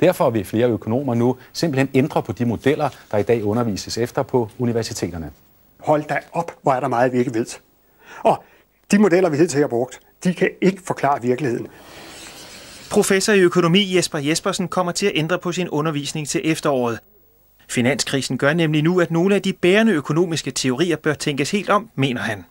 Derfor vil flere økonomer nu simpelthen ændre på de modeller, der i dag undervises efter på universiteterne. Hold da op, hvor er der meget, vi ikke ved. Og de modeller, vi hidtil har brugt, de kan ikke forklare virkeligheden. Professor i økonomi Jesper Jespersen kommer til at ændre på sin undervisning til efteråret. Finanskrisen gør nemlig nu, at nogle af de bærende økonomiske teorier bør tænkes helt om, mener han.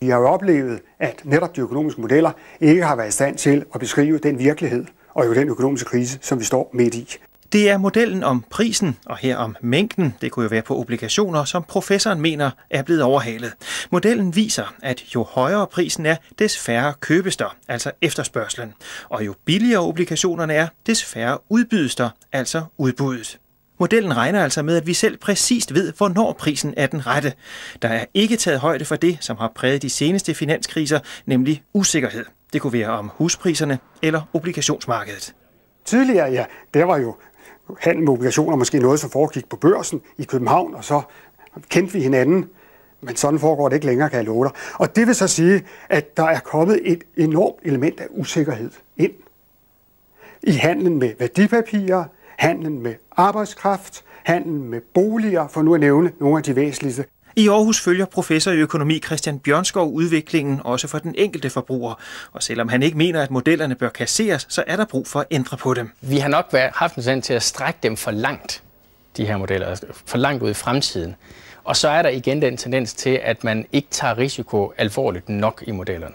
Vi har jo oplevet, at netop de økonomiske modeller ikke har været i stand til at beskrive den virkelighed, og jo den økonomiske krise, som vi står midt i. Det er modellen om prisen og her om mængden, det kunne jo være på obligationer, som professoren mener er blevet overhalet. Modellen viser, at jo højere prisen er, des færre købes der, altså efterspørgselen. Og jo billigere obligationerne er, des færre udbydes der, altså udbuddet. Modellen regner altså med, at vi selv præcist ved, hvornår prisen er den rette. Der er ikke taget højde for det, som har præget de seneste finanskriser, nemlig usikkerhed. Det kunne være om huspriserne eller obligationsmarkedet. Tidligere, ja, der var jo handel med obligationer måske noget, som foregik på børsen i København, og så kendte vi hinanden. Men sådan foregår det ikke længere, kan jeg love dig. Og det vil så sige, at der er kommet et enormt element af usikkerhed ind i handlen med værdipapirer, handlen med arbejdskraft, handlen med boliger, for nu at nævne nogle af de væsentligste. I Aarhus følger professor i økonomi Christian Bjørnskov udviklingen også for den enkelte forbruger. Og selvom han ikke mener, at modellerne bør kasseres, så er der brug for at ændre på dem. Vi har nok haft en tendens til at strække dem for langt, de her modeller, for langt ud i fremtiden. Og så er der igen den tendens til, at man ikke tager risiko alvorligt nok i modellerne.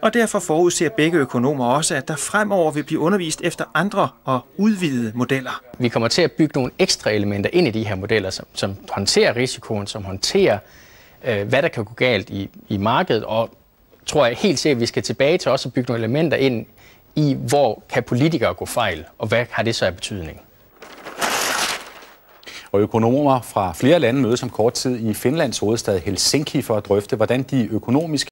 Og derfor forudser begge økonomer også, at der fremover vil blive undervist efter andre og udvidede modeller. Vi kommer til at bygge nogle ekstra elementer ind i de her modeller, som, som håndterer risikoen, som håndterer, øh, hvad der kan gå galt i, i markedet, og tror jeg helt sikkert, at vi skal tilbage til også at bygge nogle elementer ind i, hvor kan politikere gå fejl, og hvad har det så af betydning? Og økonomer fra flere lande mødes om kort tid i Finlands hovedstad Helsinki for at drøfte, hvordan de økonomiske